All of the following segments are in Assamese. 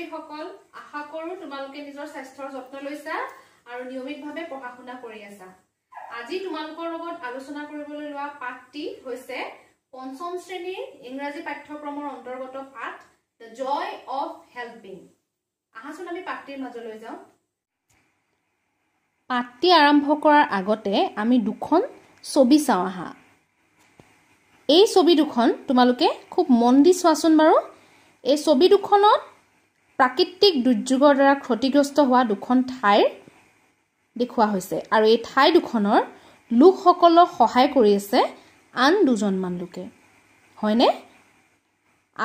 ছাত্ৰীসকল আশা কৰোঁ তোমালোকে নিজৰ স্বাস্থ্যৰ যত্ন লৈছা আৰু নিয়মিতভাৱে পঢ়া শুনা কৰি আছা আজি তোমালোকৰ লগত আলোচনা কৰিবলৈ লোৱা পাঠটি হৈছে পঞ্চম শ্ৰেণীৰ ইংৰাজী পাঠ্যক্ৰমৰ অন্তৰ্গত পাঠ দ্য জয় অফ হেল্পিং আহাচোন আমি পাঠটিৰ মাজলৈ যাওঁ পাঠটি আৰম্ভ কৰাৰ আগতে আমি দুখন ছবি চাওঁ আহা এই ছবি দুখন তোমালোকে খুব মন দি চোৱাচোন বাৰু এই ছবি দুখনত প্ৰাকৃতিক দুৰ্যোগৰ দ্বাৰা ক্ষতিগ্ৰস্ত হোৱা দুখন ঠাইৰ দেখুওৱা হৈছে আৰু এই ঠাই দুখনৰ লোকসকলক সহায় কৰি আছে আন দুজনমান লোকে হয়নে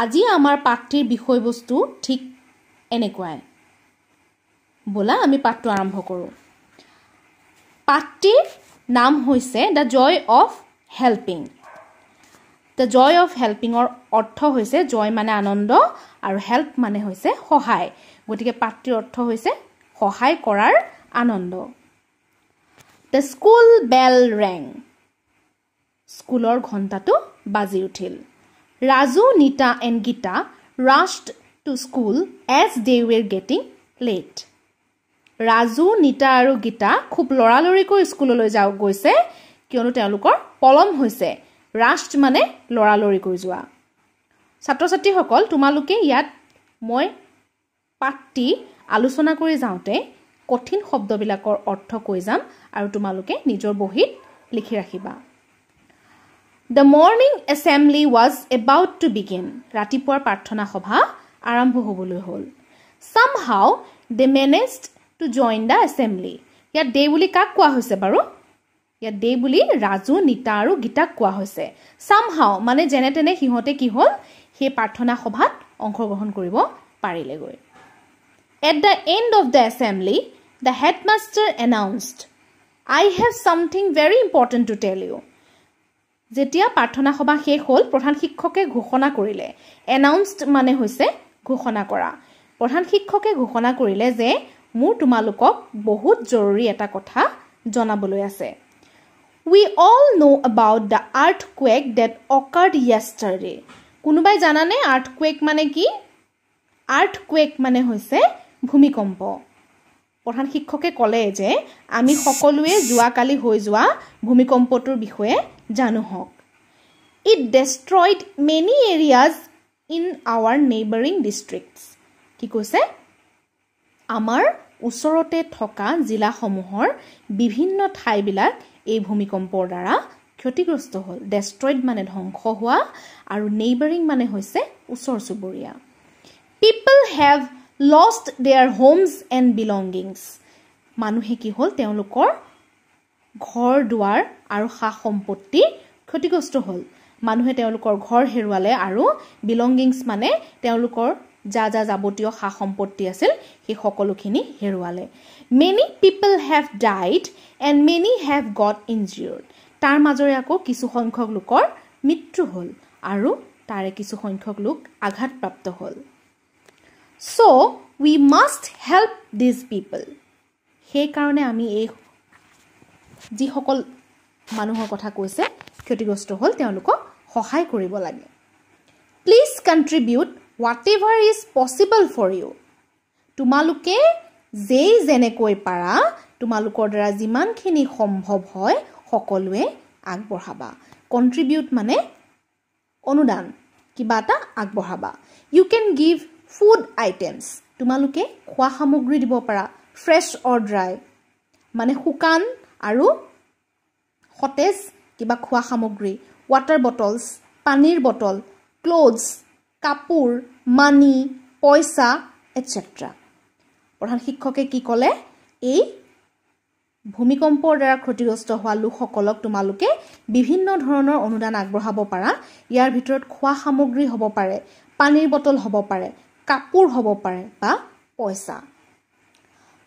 আজি আমাৰ পাঠটিৰ বিষয়বস্তু ঠিক এনেকুৱাই ব'লা আমি পাঠটো আৰম্ভ কৰোঁ পাঠটিৰ নাম হৈছে the joy of helping the joy of হেল্পিঙৰ অৰ্থ হৈছে জয় মানে আনন্দ আৰু হেল্প মানে হৈছে সহায় গতিকে পাত্ৰীৰ অৰ্থ হৈছে সহায় কৰাৰ আনন্দ দ্য স্কুল বেল ৰেং স্কুলৰ ঘণ্টাটো বাজি উঠিল Raju Nita and Gita rushed to school as they were getting late Raju Nita আৰু গীতা খুব লৰালৰিকৈ স্কুললৈ যাওঁ গৈছে কিয়নো তেওঁলোকৰ পলম হৈছে ৰাষ্ট মানে কৰি যোৱা ছাত্ৰ ছাত্ৰীসকল তোমালোকে ইয়াত মই পাতি আলোচনা কৰি যাওঁতে কঠিন শব্দবিলাকৰ অৰ্থ কৈ যাম আৰু তোমালোকে নিজৰ বহীত লিখি ৰাখিবা the morning assembly was about to begin ৰাতিপুৱাৰ প্ৰাৰ্থনা সভা আৰম্ভ হ'বলৈ হ'ল somehow they managed to join the assembly ইয়াত দে বুলি কাক কোৱা হৈছে বাৰু ইয়াত দে বুলি ৰাজু নীতা আৰু গীতাক কোৱা হৈছে চাম হাও মানে যেনে তেনে সিহঁতে কি হ'ল সেই প্ৰাৰ্থনা সভাত অংশগ্ৰহণ কৰিব পাৰিলেগৈ at the end of the assembly the headmaster announced I have something very important to tell you যেতিয়া প্ৰাৰ্থনা সভা শেষ হ'ল প্ৰধান শিক্ষকে ঘোষণা কৰিলে এনাউন্সড মানে হৈছে ঘোষণা কৰা প্ৰধান শিক্ষকে ঘোষণা কৰিলে যে মোৰ তোমালোকক বহুত জৰুৰী এটা কথা জনাবলৈ আছে we all know about the earthquake that occurred yesterday কোনোবাই জানানে আৰ্থ কুৱেক মানে কি আৰ্থ কুৱেক মানে হৈছে ভূমিকম্প প্ৰধান শিক্ষকে ক'লে যে আমি সকলোৱে যোৱাকালি হৈ যোৱা ভূমিকম্পটোৰ বিষয়ে জানো হওক it destroyed many areas in our neighbouring districts কি কৈছে আমাৰ ওচৰতে থকা জিলাসমূহৰ বিভিন্ন ঠাইবিলাক এই ভূমিকম্পৰ দ্বাৰা ক্ষতিগ্ৰস্ত হ'ল ডেষ্ট্ৰইড মানে ধ্বংস হোৱা আৰু নেইবাৰিং মানে হৈছে ওচৰ চুবুৰীয়া people have lost their homes and belongings মানুহে কি হ'ল তেওঁলোকৰ ঘৰ দুৱাৰ আৰু সা সম্পত্তি ক্ষতিগ্ৰস্ত হ'ল মানুহে তেওঁলোকৰ ঘৰ হেৰুৱালে আৰু বিলংগিংছ মানে তেওঁলোকৰ যা যা যাৱতীয় সা সম্পত্তি আছিল সেই সকলোখিনি হেৰুৱালে many people have died and many have got injured তাৰ মাজৰে আকৌ কিছুসংখ্যক লোকৰ মৃত্যু হ'ল আৰু তাৰে কিছুসংখ্যক লোক আঘাতপ্ৰাপ্ত হ'ল so' we must help these people সেইকাৰণে আমি এই যিসকল মানুহৰ কথা কৈছে ক্ষতিগ্ৰস্ত হ'ল তেওঁলোকক সহায় কৰিব লাগে please contribute whatever is possible for you তোমালোকে যেই যেনেকৈ পাৰা তোমালোকৰ দ্বাৰা যিমানখিনি সম্ভৱ হয় সকলোৱে আগবঢ়াবা কণ্ট্ৰিবিউট মানে অনুদান কিবা এটা আগবঢ়াবা you can give food items তোমালোকে খোৱা সামগ্ৰী দিব পাৰা ফ্ৰেছ অৰ ড্ৰাই মানে শুকান আৰু সতেজ কিবা খোৱা সামগ্ৰী ৱাটাৰ বটলছ পানীৰ বটল ক্ল'থছ কাপোৰ মানি পইচা এটচেট্ৰা প্ৰধান শিক্ষকে কি ক'লে এই ভূমিকম্পৰ দ্বাৰা ক্ষতিগ্ৰস্ত হোৱা লোকসকলক তোমালোকে বিভিন্ন ধৰণৰ অনুদান আগবঢ়াব পাৰা ইয়াৰ ভিতৰত খোৱা সামগ্ৰী হ'ব পাৰে পানীৰ বটল হ'ব পাৰে কাপোৰ হ'ব পাৰে বা পইচা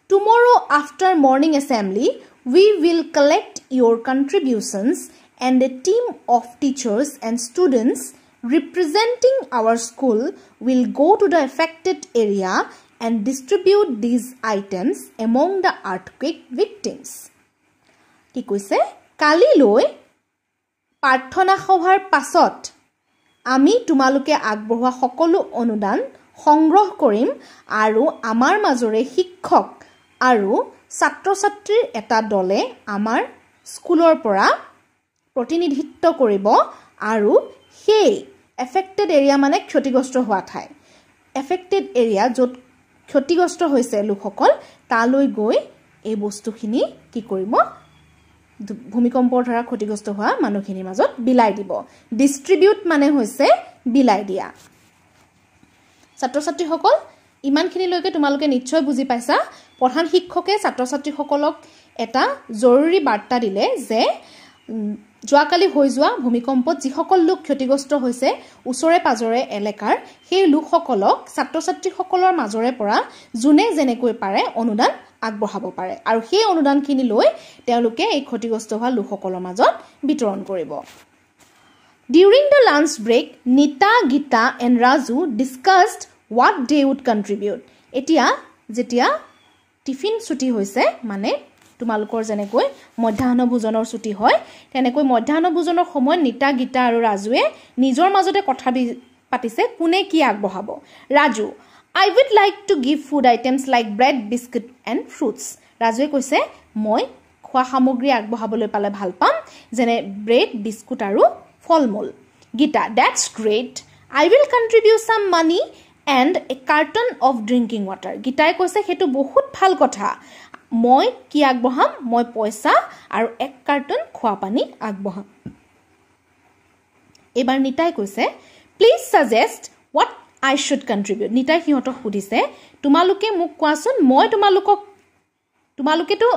tomorrow' after morning assembly we will collect your contributions and a team of teachers and students representing our school will go to the affected area and distribute these items among the earthquake victims. কি কৈছে কালিলৈ প্ৰাৰ্থনা সভাৰ পাছত আমি তোমালোকে আগবঢ়োৱা সকলো অনুদান সংগ্ৰহ কৰিম আৰু আমাৰ মাজৰে শিক্ষক আৰু ছাত্ৰ ছাত্ৰীৰ এটা দলে আমাৰ স্কুলৰ পৰা প্ৰতিনিধিত্ব কৰিব আৰু সেই এফেক্টেড এৰিয়া মানে ক্ষতিগ্ৰস্ত হোৱা ঠাই এফেক্টেড এৰিয়া য'ত ক্ষতিগ্ৰস্ত হৈছে লোকসকল তালৈ গৈ এই বস্তুখিনি কি কৰিব ভূমিকম্পৰ দ্বাৰা ক্ষতিগ্ৰস্ত হোৱা মানুহখিনিৰ মাজত বিলাই দিব ডিষ্ট্ৰিবিউট মানে হৈছে বিলাই দিয়া ছাত্ৰ ছাত্ৰীসকল ইমানখিনিলৈকে তোমালোকে নিশ্চয় বুজি পাইছা প্ৰধান শিক্ষকে ছাত্ৰ ছাত্ৰীসকলক এটা জৰুৰী বাৰ্তা দিলে যে যোৱাকালি হৈ যোৱা ভূমিকম্পত যিসকল লোক ক্ষতিগ্ৰস্ত হৈছে ওচৰে পাজৰে এলেকাৰ সেই লোকসকলক ছাত্ৰ ছাত্ৰীসকলৰ মাজৰে পৰা যোনে যেনেকৈ পাৰে অনুদান আগবঢ়াব পাৰে আৰু সেই অনুদানখিনি লৈ তেওঁলোকে এই ক্ষতিগ্ৰস্ত হোৱা লোকসকলৰ মাজত বিতৰণ কৰিব during the lunch break Nita Gita and Raju discussed what they would contribute এতিয়া যেতিয়া টিফিন ছুটি হৈছে মানে তোমালোকৰ যেনেকৈ মধ্যাহ্ন ভোজনৰ ছুটী হয় তেনেকৈ মধ্যাহ্ন ভোজনৰ সময়ত নীতা গীতা আৰু ৰাজুৱে নিজৰ মাজতে কথা পাতিছে কোনে কি আগবঢ়াব Raju I would like to give food items like bread biscuit and fruits ৰাজুৱে কৈছে মই খোৱা সামগ্ৰী আগবঢ়াবলৈ পালে ভাল পাম যেনে ব্ৰেড বিস্কুট আৰু ফল মূল Gita that's great I will contribute some money and a carton of drinking water গীতাই কৈছে সেইটো বহুত ভাল কথা মই কি আগবঢ়াম মই পইচা আৰু এক কাৰ্টন খোৱা পানী আগবঢ়াম এইবাৰ নিতাই কৈছে please suggest what I should contribute নিতাই সিহঁতক সুধিছে তোমালোকে মোক কোৱাচোন মই তোমালোকক তোমালোকেতো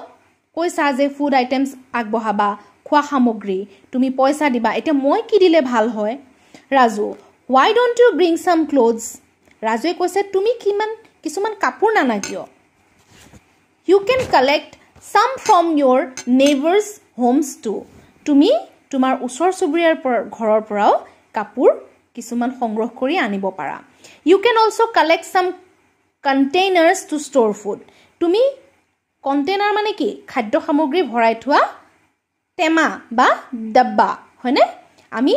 কৈছা যে ফুড আইটেমছ আগবঢ়াবা খোৱা সামগ্ৰী তুমি পইচা দিবা এতিয়া মই কি দিলে ভাল হয় Raju why don't you bring some clothes ৰাজুৱে কৈছে তুমি কিমান কিছুমান কাপোৰ নানা কিয় you can collect some from your neighbor's homes too. তুমি তোমাৰ ওচৰ চুবুৰীয়াৰ ঘৰৰ পৰাও কাপোৰ কিছুমান সংগ্ৰহ কৰি আনিব পাৰা U can also' collect some containers to store food তুমি কণ্টেইনাৰ মানে কি খাদ্য সামগ্ৰী ভৰাই থোৱা টেমা বা ডাব্বা হয়নে আমি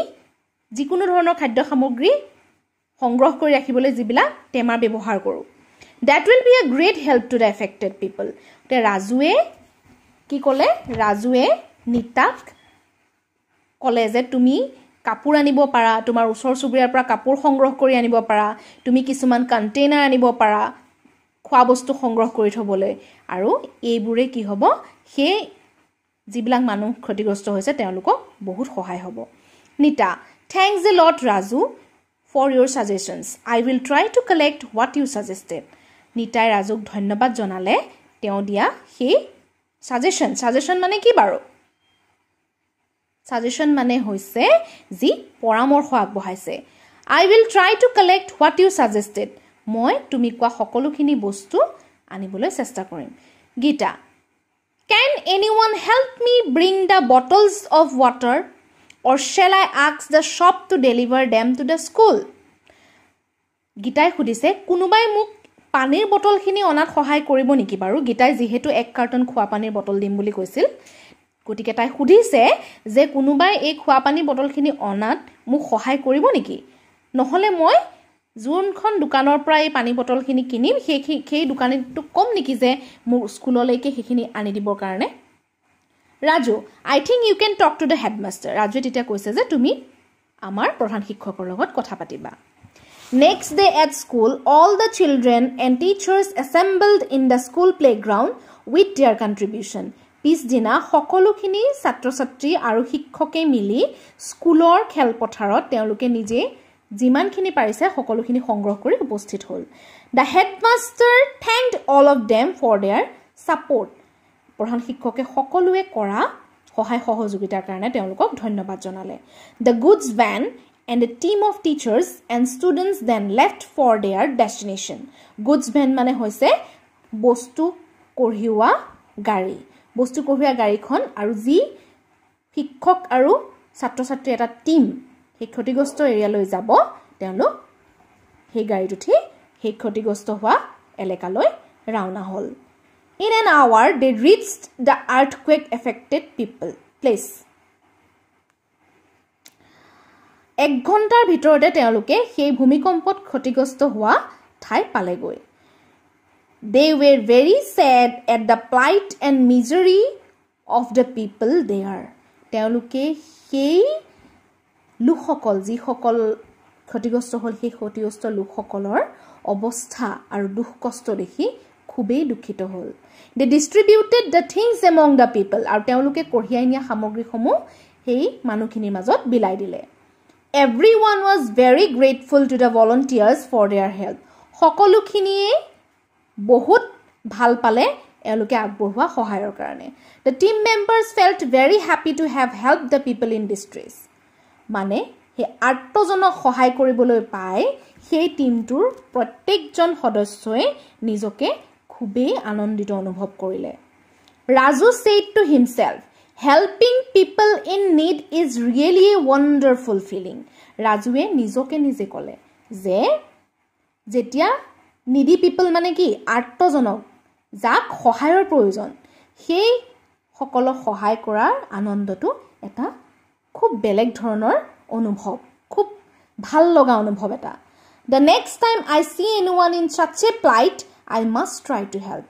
যিকোনো ধৰণৰ খাদ্য সামগ্ৰী সংগ্ৰহ কৰি ৰাখিবলৈ যিবিলাক টেমা ব্যৱহাৰ কৰোঁ that will be a great help to the affected people এতিয়া ৰাজুৱে কি ক'লে ৰাজুৱে নীতাক ক'লে যে তুমি কাপোৰ আনিব পাৰা তোমাৰ ওচৰ চুবুৰীয়াৰ পৰা কাপোৰ সংগ্ৰহ কৰি আনিব পাৰা তুমি কিছুমান কণ্টেইনাৰ আনিব পাৰা খোৱা বস্তু সংগ্ৰহ কৰি থ'বলৈ আৰু এইবোৰে কি হ'ব সেই যিবিলাক মানুহ ক্ষতিগ্ৰস্ত হৈছে তেওঁলোকক বহুত সহায় হ'ব Nita thanks a lot Raju for your suggestions I will try to collect what you suggested নিতাই ৰাজুক ধন্যবাদ জনালে তেওঁ দিয়া সেই ছাজেশ্যন ছাজেশ্যন মানে কি বাৰু ছাজেশ্যন মানে হৈছে যি পৰামৰ্শ আগবঢ়াইছে আই will try to collect what you suggested মই তুমি কোৱা সকলোখিনি বস্তু আনিবলৈ চেষ্টা কৰিম গীতা কেন any one help me bring the bottles of water or shell I আক্স the shop two deliver dam to the school গীতাই সুধিছে কোনোবাই মোক পানীৰ বটলখিনি অনাত সহায় কৰিব নেকি বাৰু গীতাই যিহেতু এক কাৰ্টন খোৱা পানীৰ বটল দিম বুলি কৈছিল গতিকে তাই সুধিছে যে কোনোবাই এই খোৱা পানীৰ বটলখিনি অনাত মোক সহায় কৰিব নেকি নহ'লে মই যোনখন দোকানৰ পৰা এই পানী বটলখিনি কিনিম সেই সেই দোকানীটো ক'ম নেকি যে মোৰ স্কুললৈকে সেইখিনি আনি দিবৰ কাৰণে Raju I think you can talk to the headmaster ৰাজুৱে তেতিয়া কৈছে যে তুমি আমাৰ প্ৰধান শিক্ষকৰ লগত কথা পাতিবা Next day at school, all the children and teachers assembled in the school playground with their contribution. পিছদিনা সকলোখিনি ছাত্ৰ ছাত্ৰী আৰু শিক্ষকে মিলি স্কুলৰ খেলপথাৰত তেওঁলোকে নিজে যিমানখিনি পাৰিছে সকলোখিনি সংগ্ৰহ কৰি উপস্থিত হ'ল the headmaster thanked all of them for their support প্ৰধান শিক্ষকে সকলোৱে কৰা সহায় সহযোগিতাৰ কাৰণে তেওঁলোকক ধন্যবাদ জনালে the goods van and a team of teachers and students then left for their destination. Goods van mane hoise bostu kohiwa gari. Bostu kohiwa gari kon aru zi hikok aru satro satro yata team. Hikoti gosto area lo izabo tenlo he gari duthi hikoti gosto hua elekaloi rauna hol. In an hour, they reached the earthquake affected people place. এক ঘণ্টাৰ ভিতৰতে তেওঁলোকে সেই ভূমিকম্পত ক্ষতিগ্ৰস্ত হোৱা ঠাই পালেগৈ they were very sad at the plight and misery of the people they are তেওঁলোকে সেই লোকসকল যিসকল ক্ষতিগ্ৰস্ত হ'ল সেই ক্ষতিগ্ৰস্ত লোকসকলৰ অৱস্থা আৰু দুখ কষ্ট দেখি খুবেই দুখিত হ'ল they distributed the things among the people আৰু তেওঁলোকে কঢ়িয়াই নিয়া সামগ্ৰীসমূহ সেই মানুহখিনিৰ মাজত বিলাই দিলে everyone was very grateful to the volunteers for their help সকলোখিনিয়ে বহুত ভাল পালে এওঁলোকে আগবঢ়োৱা সহায়ৰ কাৰণে the team members felt very happy to have help the people in distress সেই আত্মজনক সহায় কৰিবলৈ পাই সেই টীমটোৰ প্ৰত্যেকজন সদস্যই নিজকে খুবেই আনন্দিত অনুভৱ কৰিলে Raju said to himself helping people in need is really a wonderful feeling ৰাজুৱে নিজকে নিজে ক'লে যে যেতিয়া নিডি পিপল মানে কি আৰ্তজনক যাক সহায়ৰ প্ৰয়োজন সেইসকলক সহায় কৰাৰ আনন্দটো এটা খুব বেলেগ ধৰণৰ অনুভৱ খুব ভাল লগা অনুভৱ এটা the next time I see এনি ওৱান in such a plight I must try to help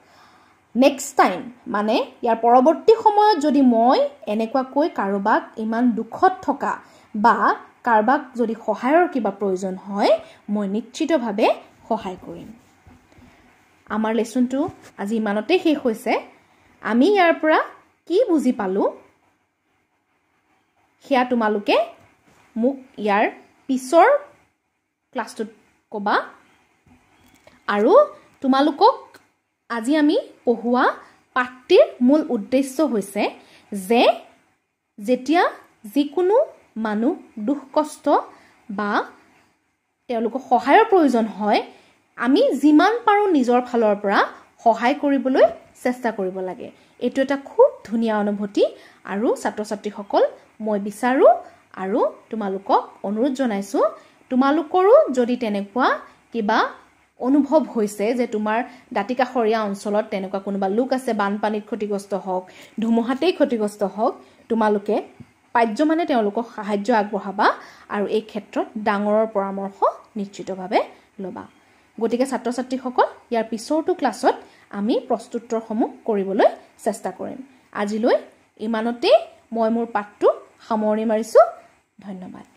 next time মানে ইয়াৰ পৰৱৰ্তী সময়ত যদি মই এনেকুৱাকৈ কাৰোবাক ইমান দুখত থকা বা কাৰোবাক যদি সহায়ৰ কিবা প্ৰয়োজন হয় মই নিশ্চিতভাৱে সহায় কৰিম আমাৰ লেচনটো আজি ইমানতে শেষ হৈছে আমি ইয়াৰ পৰা কি বুজি পালোঁ সেয়া তোমালোকে মোক ইয়াৰ পিছৰ ক্লাছটোত ক'বা আৰু তোমালোকক আজি আমি পঢ়োৱা পাঠটিৰ মূল উদ্দেশ্য হৈছে যে যেতিয়া যিকোনো মানুহ দুখ কষ্ট বা তেওঁলোকক সহায়ৰ প্ৰয়োজন হয় আমি যিমান পাৰোঁ নিজৰ ফালৰ পৰা সহায় কৰিবলৈ চেষ্টা কৰিব লাগে এইটো এটা খুব ধুনীয়া অনুভূতি আৰু ছাত্ৰ ছাত্ৰীসকল মই বিচাৰোঁ আৰু তোমালোকক অনুৰোধ জনাইছোঁ তোমালোকৰো যদি তেনেকুৱা কিবা অনুভৱ হৈছে যে তোমাৰ দাঁতিকাষৰীয়া অঞ্চলত তেনেকুৱা কোনোবা লোক আছে বানপানীত ক্ষতিগ্ৰস্ত হওক ধুমুহাতেই ক্ষতিগ্ৰস্ত হওক তোমালোকে পাৰ্যমানে তেওঁলোকক সাহায্য আগবঢ়াবা আৰু এই ক্ষেত্ৰত ডাঙৰৰ পৰামৰ্শ নিশ্চিতভাৱে ল'বা গতিকে ছাত্ৰ ছাত্ৰীসকল ইয়াৰ পিছৰটো ক্লাছত আমি প্ৰস্তুত্তৰসমূহ কৰিবলৈ চেষ্টা কৰিম আজিলৈ ইমানতেই মই মোৰ পাঠটো সামৰণি মাৰিছোঁ ধন্যবাদ